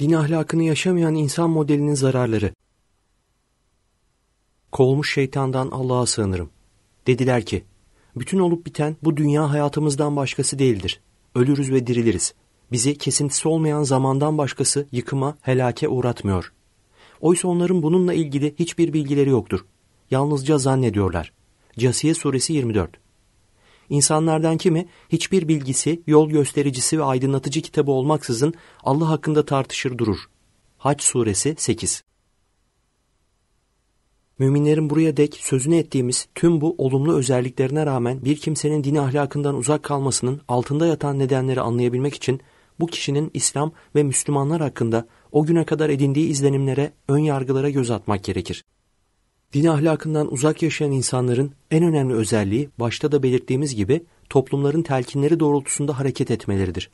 din ahlakını yaşamayan insan modelinin zararları. Kovulmuş şeytandan Allah'a sığınırım. Dediler ki, bütün olup biten bu dünya hayatımızdan başkası değildir. Ölürüz ve diriliriz. Bizi kesintisi olmayan zamandan başkası yıkıma, helake uğratmıyor. Oysa onların bununla ilgili hiçbir bilgileri yoktur. Yalnızca zannediyorlar. Casiye suresi 24 İnsanlardan kimi hiçbir bilgisi, yol göstericisi ve aydınlatıcı kitabı olmaksızın Allah hakkında tartışır durur. Haç suresi 8 Müminlerin buraya dek sözünü ettiğimiz tüm bu olumlu özelliklerine rağmen bir kimsenin dini ahlakından uzak kalmasının altında yatan nedenleri anlayabilmek için bu kişinin İslam ve Müslümanlar hakkında o güne kadar edindiği izlenimlere, ön yargılara göz atmak gerekir. Din ahlakından uzak yaşayan insanların en önemli özelliği başta da belirttiğimiz gibi toplumların telkinleri doğrultusunda hareket etmeleridir.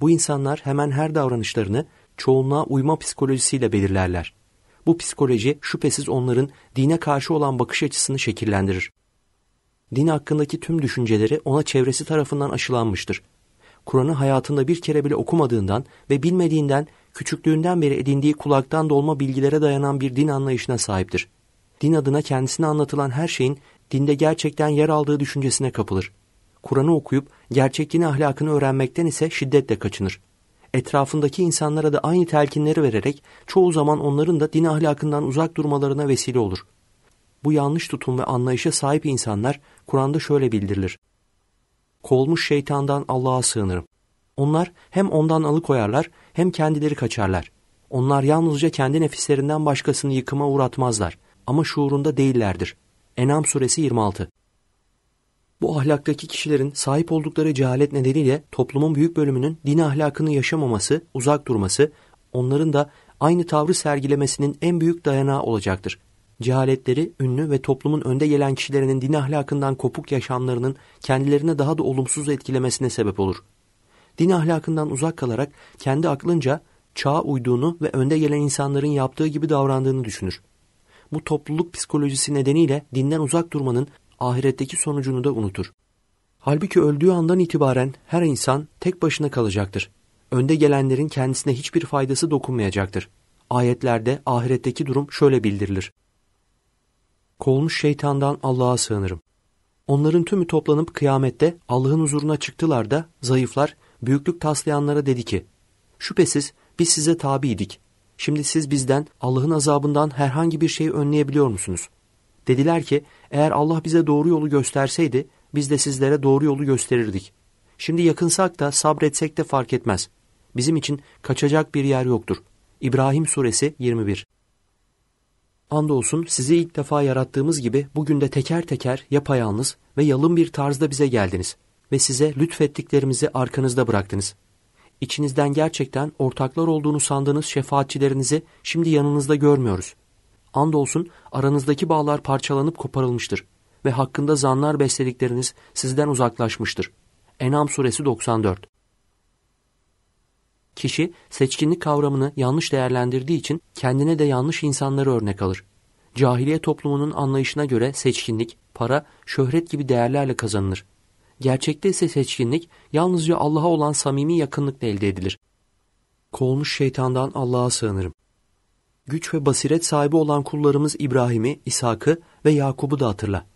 Bu insanlar hemen her davranışlarını çoğunluğa uyma psikolojisiyle belirlerler. Bu psikoloji şüphesiz onların dine karşı olan bakış açısını şekillendirir. Din hakkındaki tüm düşünceleri ona çevresi tarafından aşılanmıştır. Kur'an'ı hayatında bir kere bile okumadığından ve bilmediğinden küçüklüğünden beri edindiği kulaktan dolma bilgilere dayanan bir din anlayışına sahiptir din adına kendisine anlatılan her şeyin dinde gerçekten yer aldığı düşüncesine kapılır. Kur'an'ı okuyup gerçek din ahlakını öğrenmekten ise şiddetle kaçınır. Etrafındaki insanlara da aynı telkinleri vererek çoğu zaman onların da din ahlakından uzak durmalarına vesile olur. Bu yanlış tutum ve anlayışa sahip insanlar Kur'an'da şöyle bildirilir. Kovulmuş şeytandan Allah'a sığınırım. Onlar hem ondan alıkoyarlar hem kendileri kaçarlar. Onlar yalnızca kendi nefislerinden başkasını yıkıma uğratmazlar.'' ama şuurunda değillerdir. Enam suresi 26 Bu ahlaktaki kişilerin sahip oldukları cehalet nedeniyle toplumun büyük bölümünün din ahlakını yaşamaması, uzak durması, onların da aynı tavrı sergilemesinin en büyük dayanağı olacaktır. Cehaletleri, ünlü ve toplumun önde gelen kişilerinin din ahlakından kopuk yaşamlarının kendilerine daha da olumsuz etkilemesine sebep olur. Din ahlakından uzak kalarak kendi aklınca çağa uyduğunu ve önde gelen insanların yaptığı gibi davrandığını düşünür bu topluluk psikolojisi nedeniyle dinden uzak durmanın ahiretteki sonucunu da unutur. Halbuki öldüğü andan itibaren her insan tek başına kalacaktır. Önde gelenlerin kendisine hiçbir faydası dokunmayacaktır. Ayetlerde ahiretteki durum şöyle bildirilir. Kolmuş şeytandan Allah'a sığınırım. Onların tümü toplanıp kıyamette Allah'ın huzuruna çıktılar da zayıflar, büyüklük taslayanlara dedi ki, Şüphesiz biz size tabiydik. Şimdi siz bizden Allah'ın azabından herhangi bir şeyi önleyebiliyor musunuz? Dediler ki eğer Allah bize doğru yolu gösterseydi biz de sizlere doğru yolu gösterirdik. Şimdi yakınsak da sabretsek de fark etmez. Bizim için kaçacak bir yer yoktur. İbrahim Suresi 21 Andolsun sizi ilk defa yarattığımız gibi bugün de teker teker yapayalnız ve yalın bir tarzda bize geldiniz ve size lütfettiklerimizi arkanızda bıraktınız.'' İçinizden gerçekten ortaklar olduğunu sandığınız şefaatçilerinizi şimdi yanınızda görmüyoruz. Andolsun aranızdaki bağlar parçalanıp koparılmıştır ve hakkında zanlar besledikleriniz sizden uzaklaşmıştır. Enam suresi 94 Kişi seçkinlik kavramını yanlış değerlendirdiği için kendine de yanlış insanları örnek alır. Cahiliye toplumunun anlayışına göre seçkinlik, para, şöhret gibi değerlerle kazanılır. Gerçekte ise seçkinlik yalnızca Allah'a olan samimi yakınlıkla elde edilir. Kovulmuş şeytandan Allah'a sığınırım. Güç ve basiret sahibi olan kullarımız İbrahim'i, İshak'ı ve Yakub'u da hatırla.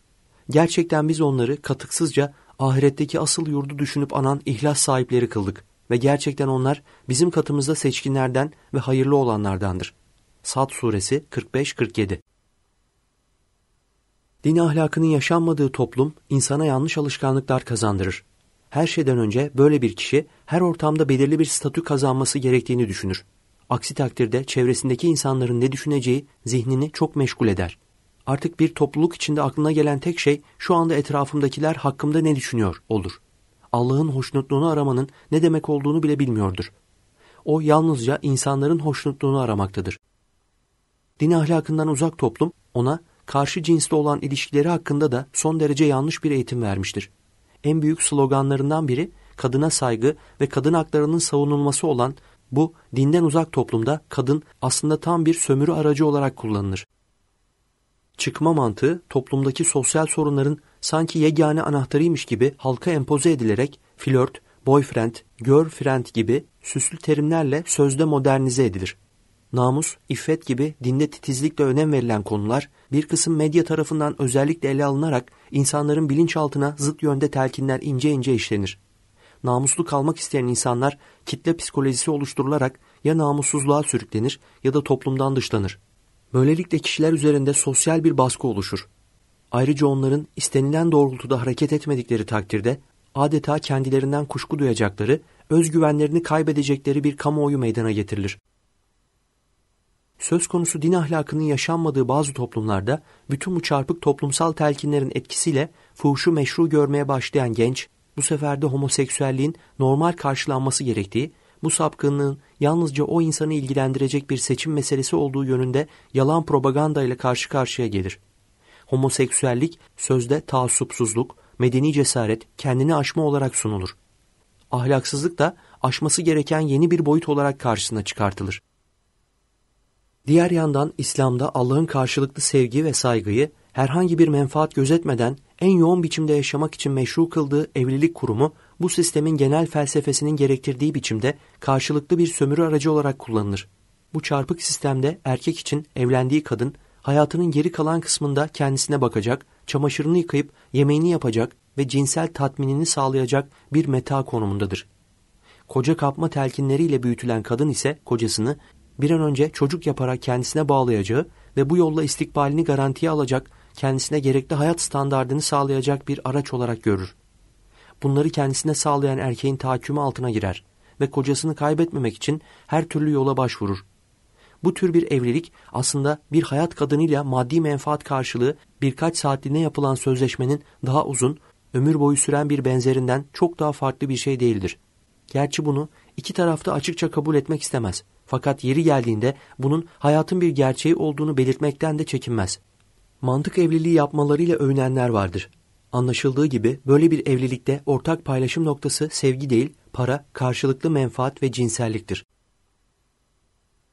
Gerçekten biz onları katıksızca ahiretteki asıl yurdu düşünüp anan ihlas sahipleri kıldık ve gerçekten onlar bizim katımızda seçkinlerden ve hayırlı olanlardandır. Sad suresi 45-47 Dini ahlakının yaşanmadığı toplum insana yanlış alışkanlıklar kazandırır. Her şeyden önce böyle bir kişi her ortamda belirli bir statü kazanması gerektiğini düşünür. Aksi takdirde çevresindeki insanların ne düşüneceği zihnini çok meşgul eder. Artık bir topluluk içinde aklına gelen tek şey şu anda etrafımdakiler hakkımda ne düşünüyor olur. Allah'ın hoşnutluğunu aramanın ne demek olduğunu bile bilmiyordur. O yalnızca insanların hoşnutluğunu aramaktadır. Din ahlakından uzak toplum ona karşı cinsle olan ilişkileri hakkında da son derece yanlış bir eğitim vermiştir. En büyük sloganlarından biri kadına saygı ve kadın haklarının savunulması olan bu dinden uzak toplumda kadın aslında tam bir sömürü aracı olarak kullanılır. Çıkma mantığı toplumdaki sosyal sorunların sanki yegane anahtarıymış gibi halka empoze edilerek flört, boyfriend, girlfriend gibi süslü terimlerle sözde modernize edilir namus, iffet gibi dinde titizlikle önem verilen konular bir kısım medya tarafından özellikle ele alınarak insanların bilinçaltına zıt yönde telkinler ince ince işlenir. Namuslu kalmak isteyen insanlar kitle psikolojisi oluşturularak ya namussuzluğa sürüklenir ya da toplumdan dışlanır. Böylelikle kişiler üzerinde sosyal bir baskı oluşur. Ayrıca onların istenilen doğrultuda hareket etmedikleri takdirde adeta kendilerinden kuşku duyacakları, özgüvenlerini kaybedecekleri bir kamuoyu meydana getirilir söz konusu din ahlakının yaşanmadığı bazı toplumlarda bütün bu çarpık toplumsal telkinlerin etkisiyle fuhuşu meşru görmeye başlayan genç, bu sefer de homoseksüelliğin normal karşılanması gerektiği, bu sapkınlığın yalnızca o insanı ilgilendirecek bir seçim meselesi olduğu yönünde yalan propaganda ile karşı karşıya gelir. Homoseksüellik sözde taassupsuzluk, medeni cesaret, kendini aşma olarak sunulur. Ahlaksızlık da aşması gereken yeni bir boyut olarak karşısına çıkartılır. Diğer yandan İslam'da Allah'ın karşılıklı sevgi ve saygıyı herhangi bir menfaat gözetmeden en yoğun biçimde yaşamak için meşru kıldığı evlilik kurumu bu sistemin genel felsefesinin gerektirdiği biçimde karşılıklı bir sömürü aracı olarak kullanılır. Bu çarpık sistemde erkek için evlendiği kadın hayatının geri kalan kısmında kendisine bakacak, çamaşırını yıkayıp yemeğini yapacak ve cinsel tatminini sağlayacak bir meta konumundadır. Koca kapma telkinleriyle büyütülen kadın ise kocasını bir an önce çocuk yaparak kendisine bağlayacağı ve bu yolla istikbalini garantiye alacak, kendisine gerekli hayat standardını sağlayacak bir araç olarak görür. Bunları kendisine sağlayan erkeğin tahakkümü altına girer ve kocasını kaybetmemek için her türlü yola başvurur. Bu tür bir evlilik aslında bir hayat kadınıyla maddi menfaat karşılığı birkaç saatliğine yapılan sözleşmenin daha uzun, ömür boyu süren bir benzerinden çok daha farklı bir şey değildir. Gerçi bunu iki tarafta açıkça kabul etmek istemez. Fakat yeri geldiğinde bunun hayatın bir gerçeği olduğunu belirtmekten de çekinmez. Mantık evliliği yapmalarıyla övünenler vardır. Anlaşıldığı gibi böyle bir evlilikte ortak paylaşım noktası sevgi değil, para, karşılıklı menfaat ve cinselliktir.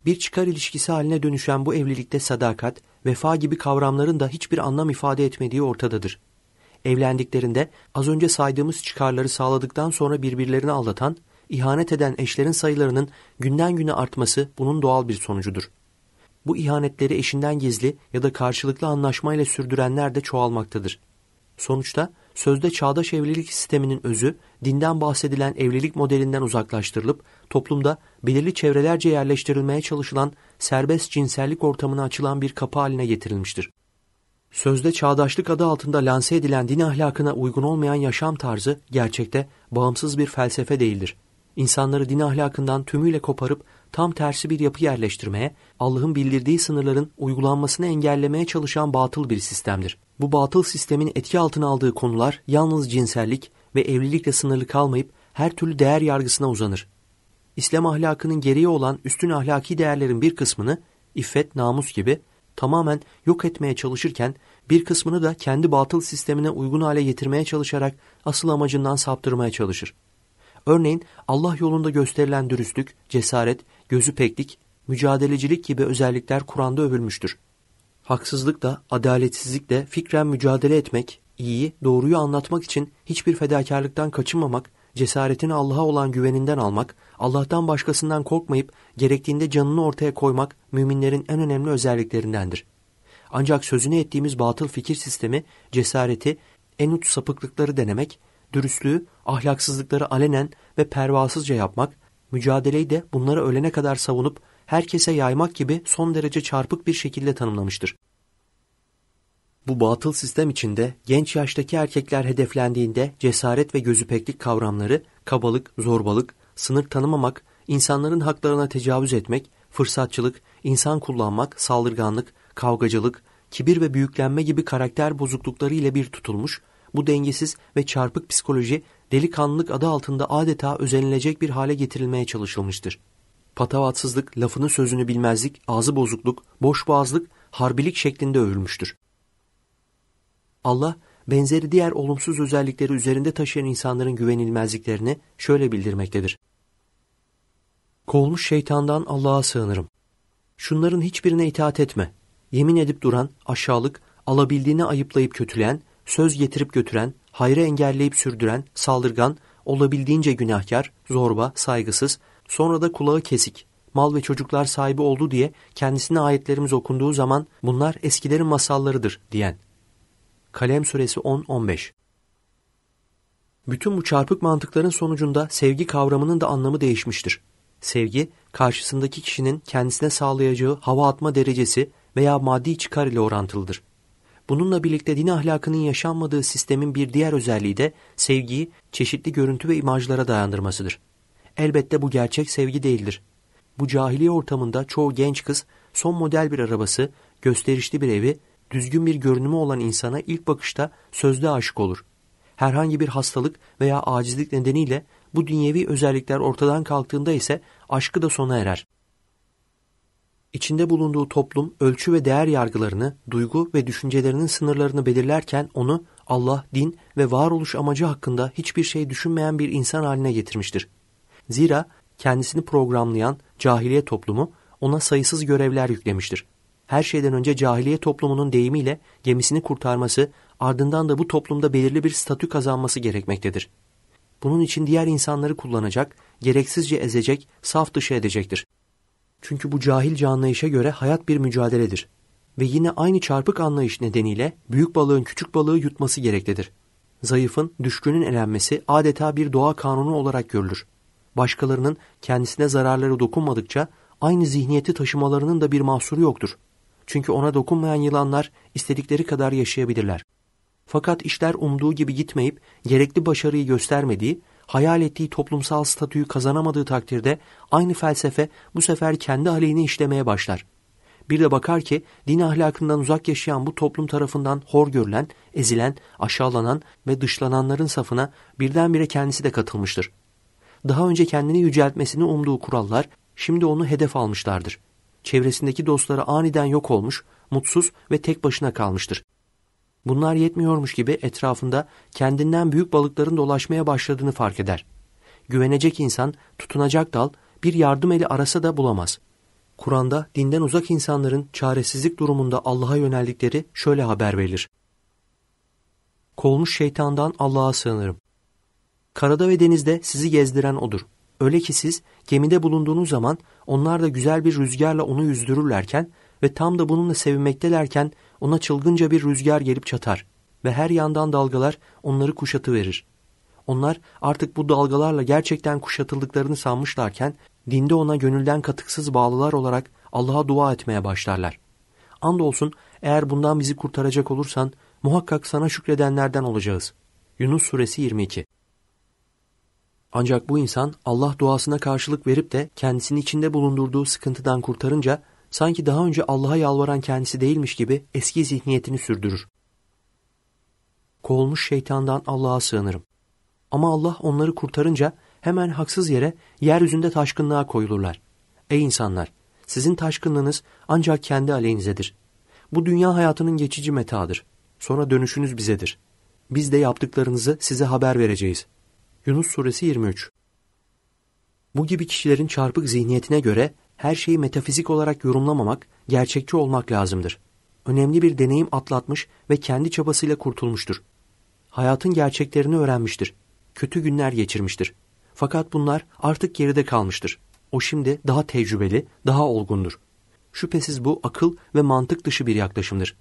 Bir çıkar ilişkisi haline dönüşen bu evlilikte sadakat, vefa gibi kavramların da hiçbir anlam ifade etmediği ortadadır. Evlendiklerinde az önce saydığımız çıkarları sağladıktan sonra birbirlerini aldatan ihanet eden eşlerin sayılarının günden güne artması bunun doğal bir sonucudur. Bu ihanetleri eşinden gizli ya da karşılıklı anlaşmayla sürdürenler de çoğalmaktadır. Sonuçta sözde çağdaş evlilik sisteminin özü dinden bahsedilen evlilik modelinden uzaklaştırılıp toplumda belirli çevrelerce yerleştirilmeye çalışılan serbest cinsellik ortamına açılan bir kapı haline getirilmiştir. Sözde çağdaşlık adı altında lanse edilen din ahlakına uygun olmayan yaşam tarzı gerçekte bağımsız bir felsefe değildir insanları din ahlakından tümüyle koparıp tam tersi bir yapı yerleştirmeye, Allah'ın bildirdiği sınırların uygulanmasını engellemeye çalışan batıl bir sistemdir. Bu batıl sistemin etki altına aldığı konular yalnız cinsellik ve evlilikle sınırlı kalmayıp her türlü değer yargısına uzanır. İslam ahlakının gereği olan üstün ahlaki değerlerin bir kısmını iffet, namus gibi tamamen yok etmeye çalışırken bir kısmını da kendi batıl sistemine uygun hale getirmeye çalışarak asıl amacından saptırmaya çalışır. Örneğin Allah yolunda gösterilen dürüstlük, cesaret, gözü peklik, mücadelecilik gibi özellikler Kur'an'da övülmüştür. Haksızlıkla, adaletsizlikle fikren mücadele etmek, iyiyi, doğruyu anlatmak için hiçbir fedakarlıktan kaçınmamak, cesaretini Allah'a olan güveninden almak, Allah'tan başkasından korkmayıp gerektiğinde canını ortaya koymak müminlerin en önemli özelliklerindendir. Ancak sözünü ettiğimiz batıl fikir sistemi cesareti, en uç sapıklıkları denemek, dürüstlüğü, ahlaksızlıkları alenen ve pervasızca yapmak, mücadeleyi de bunları ölene kadar savunup herkese yaymak gibi son derece çarpık bir şekilde tanımlamıştır. Bu batıl sistem içinde genç yaştaki erkekler hedeflendiğinde cesaret ve gözüpeklik kavramları, kabalık, zorbalık, sınır tanımamak, insanların haklarına tecavüz etmek, fırsatçılık, insan kullanmak, saldırganlık, kavgacılık, kibir ve büyüklenme gibi karakter bozuklukları ile bir tutulmuş, bu dengesiz ve çarpık psikoloji delikanlılık adı altında adeta özenilecek bir hale getirilmeye çalışılmıştır. Patavatsızlık, lafını sözünü bilmezlik, ağzı bozukluk, boşboğazlık, harbilik şeklinde övülmüştür. Allah, benzeri diğer olumsuz özellikleri üzerinde taşıyan insanların güvenilmezliklerini şöyle bildirmektedir. Kovulmuş şeytandan Allah'a sığınırım. Şunların hiçbirine itaat etme. Yemin edip duran, aşağılık, alabildiğini ayıplayıp kötüleyen, söz getirip götüren, hayrı engelleyip sürdüren, saldırgan, olabildiğince günahkar, zorba, saygısız, sonra da kulağı kesik, mal ve çocuklar sahibi oldu diye kendisine ayetlerimiz okunduğu zaman bunlar eskilerin masallarıdır diyen. Kalem Suresi 10-15 Bütün bu çarpık mantıkların sonucunda sevgi kavramının da anlamı değişmiştir. Sevgi, karşısındaki kişinin kendisine sağlayacağı hava atma derecesi veya maddi çıkar ile orantılıdır. Bununla birlikte din ahlakının yaşanmadığı sistemin bir diğer özelliği de sevgiyi çeşitli görüntü ve imajlara dayandırmasıdır. Elbette bu gerçek sevgi değildir. Bu cahiliye ortamında çoğu genç kız son model bir arabası, gösterişli bir evi, düzgün bir görünümü olan insana ilk bakışta sözde aşık olur. Herhangi bir hastalık veya acizlik nedeniyle bu dünyevi özellikler ortadan kalktığında ise aşkı da sona erer içinde bulunduğu toplum ölçü ve değer yargılarını, duygu ve düşüncelerinin sınırlarını belirlerken onu Allah, din ve varoluş amacı hakkında hiçbir şey düşünmeyen bir insan haline getirmiştir. Zira kendisini programlayan cahiliye toplumu ona sayısız görevler yüklemiştir. Her şeyden önce cahiliye toplumunun deyimiyle gemisini kurtarması, ardından da bu toplumda belirli bir statü kazanması gerekmektedir. Bunun için diğer insanları kullanacak, gereksizce ezecek, saf dışı edecektir. Çünkü bu cahilce anlayışa göre hayat bir mücadeledir. Ve yine aynı çarpık anlayış nedeniyle büyük balığın küçük balığı yutması gereklidir. Zayıfın, düşkünün elenmesi adeta bir doğa kanunu olarak görülür. Başkalarının kendisine zararları dokunmadıkça aynı zihniyeti taşımalarının da bir mahsuru yoktur. Çünkü ona dokunmayan yılanlar istedikleri kadar yaşayabilirler. Fakat işler umduğu gibi gitmeyip gerekli başarıyı göstermediği hayal ettiği toplumsal statüyü kazanamadığı takdirde aynı felsefe bu sefer kendi aleyhine işlemeye başlar. Bir de bakar ki din ahlakından uzak yaşayan bu toplum tarafından hor görülen, ezilen, aşağılanan ve dışlananların safına birdenbire kendisi de katılmıştır. Daha önce kendini yüceltmesini umduğu kurallar şimdi onu hedef almışlardır. Çevresindeki dostları aniden yok olmuş, mutsuz ve tek başına kalmıştır. Bunlar yetmiyormuş gibi etrafında kendinden büyük balıkların dolaşmaya başladığını fark eder. Güvenecek insan, tutunacak dal, bir yardım eli arasa da bulamaz. Kur'an'da dinden uzak insanların çaresizlik durumunda Allah'a yöneldikleri şöyle haber verilir. Kolmuş şeytandan Allah'a sığınırım. Karada ve denizde sizi gezdiren odur. Öyle ki siz gemide bulunduğunuz zaman onlar da güzel bir rüzgarla onu yüzdürürlerken ve tam da bununla sevinmektelerken ona çılgınca bir rüzgar gelip çatar ve her yandan dalgalar onları kuşatı verir. Onlar artık bu dalgalarla gerçekten kuşatıldıklarını sanmışlarken dinde ona gönülden katıksız bağlılar olarak Allah'a dua etmeye başlarlar. Andolsun eğer bundan bizi kurtaracak olursan muhakkak sana şükredenlerden olacağız. Yunus suresi 22 Ancak bu insan Allah duasına karşılık verip de kendisini içinde bulundurduğu sıkıntıdan kurtarınca sanki daha önce Allah'a yalvaran kendisi değilmiş gibi eski zihniyetini sürdürür. Kovulmuş şeytandan Allah'a sığınırım. Ama Allah onları kurtarınca hemen haksız yere yeryüzünde taşkınlığa koyulurlar. Ey insanlar! Sizin taşkınlığınız ancak kendi aleyhinizedir. Bu dünya hayatının geçici metadır. Sonra dönüşünüz bizedir. Biz de yaptıklarınızı size haber vereceğiz. Yunus Suresi 23 Bu gibi kişilerin çarpık zihniyetine göre her şeyi metafizik olarak yorumlamamak, gerçekçi olmak lazımdır. Önemli bir deneyim atlatmış ve kendi çabasıyla kurtulmuştur. Hayatın gerçeklerini öğrenmiştir. Kötü günler geçirmiştir. Fakat bunlar artık geride kalmıştır. O şimdi daha tecrübeli, daha olgundur. Şüphesiz bu akıl ve mantık dışı bir yaklaşımdır.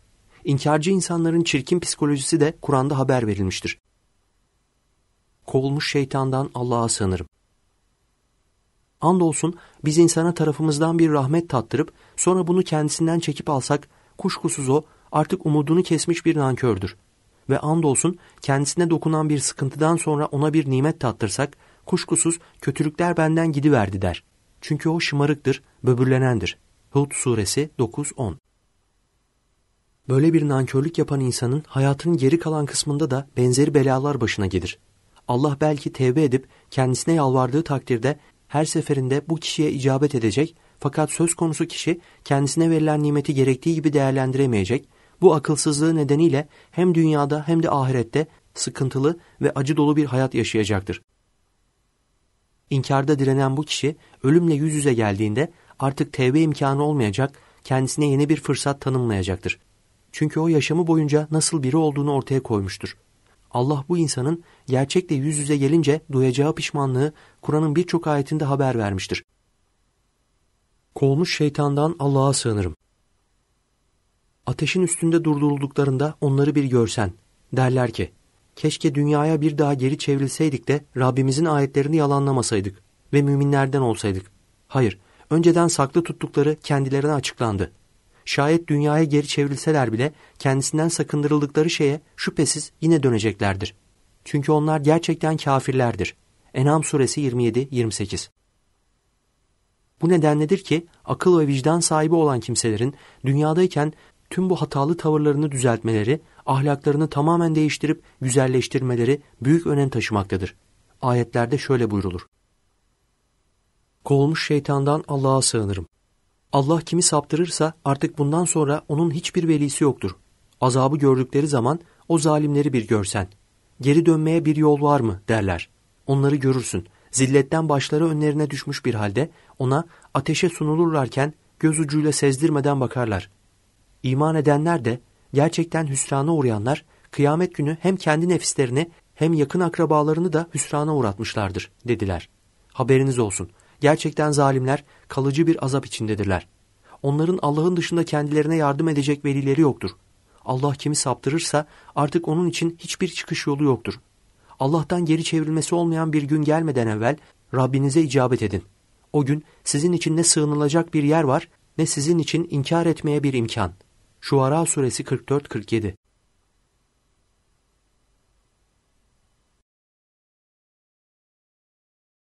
İnkarcı insanların çirkin psikolojisi de Kur'an'da haber verilmiştir. Kovulmuş şeytandan Allah'a sığınırım. Andolsun biz insana tarafımızdan bir rahmet tattırıp sonra bunu kendisinden çekip alsak kuşkusuz o artık umudunu kesmiş bir nankördür. Ve andolsun kendisine dokunan bir sıkıntıdan sonra ona bir nimet tattırsak kuşkusuz kötülükler benden gidiverdi der. Çünkü o şımarıktır, böbürlenendir. Hud suresi 9-10 Böyle bir nankörlük yapan insanın hayatının geri kalan kısmında da benzeri belalar başına gelir. Allah belki tevbe edip kendisine yalvardığı takdirde her seferinde bu kişiye icabet edecek fakat söz konusu kişi kendisine verilen nimeti gerektiği gibi değerlendiremeyecek, bu akılsızlığı nedeniyle hem dünyada hem de ahirette sıkıntılı ve acı dolu bir hayat yaşayacaktır. İnkarda direnen bu kişi ölümle yüz yüze geldiğinde artık tevbe imkanı olmayacak, kendisine yeni bir fırsat tanımlayacaktır. Çünkü o yaşamı boyunca nasıl biri olduğunu ortaya koymuştur. Allah bu insanın gerçekle yüz yüze gelince duyacağı pişmanlığı Kur'an'ın birçok ayetinde haber vermiştir. Kovmuş şeytandan Allah'a sığınırım. Ateşin üstünde durdurulduklarında onları bir görsen, derler ki, keşke dünyaya bir daha geri çevrilseydik de Rabbimizin ayetlerini yalanlamasaydık ve müminlerden olsaydık. Hayır, önceden saklı tuttukları kendilerine açıklandı şayet dünyaya geri çevrilseler bile kendisinden sakındırıldıkları şeye şüphesiz yine döneceklerdir. Çünkü onlar gerçekten kafirlerdir. Enam suresi 27-28 Bu nedenledir ki akıl ve vicdan sahibi olan kimselerin dünyadayken tüm bu hatalı tavırlarını düzeltmeleri, ahlaklarını tamamen değiştirip güzelleştirmeleri büyük önem taşımaktadır. Ayetlerde şöyle buyrulur. Kovulmuş şeytandan Allah'a sığınırım. Allah kimi saptırırsa artık bundan sonra onun hiçbir velisi yoktur. Azabı gördükleri zaman o zalimleri bir görsen. Geri dönmeye bir yol var mı derler. Onları görürsün. Zilletten başları önlerine düşmüş bir halde ona ateşe sunulurlarken göz ucuyla sezdirmeden bakarlar. İman edenler de gerçekten hüsrana uğrayanlar kıyamet günü hem kendi nefislerini hem yakın akrabalarını da hüsrana uğratmışlardır dediler. Haberiniz olsun.'' Gerçekten zalimler kalıcı bir azap içindedirler. Onların Allah'ın dışında kendilerine yardım edecek velileri yoktur. Allah kimi saptırırsa artık onun için hiçbir çıkış yolu yoktur. Allah'tan geri çevrilmesi olmayan bir gün gelmeden evvel Rabbinize icabet edin. O gün sizin için ne sığınılacak bir yer var ne sizin için inkar etmeye bir imkan. Şuara suresi 44-47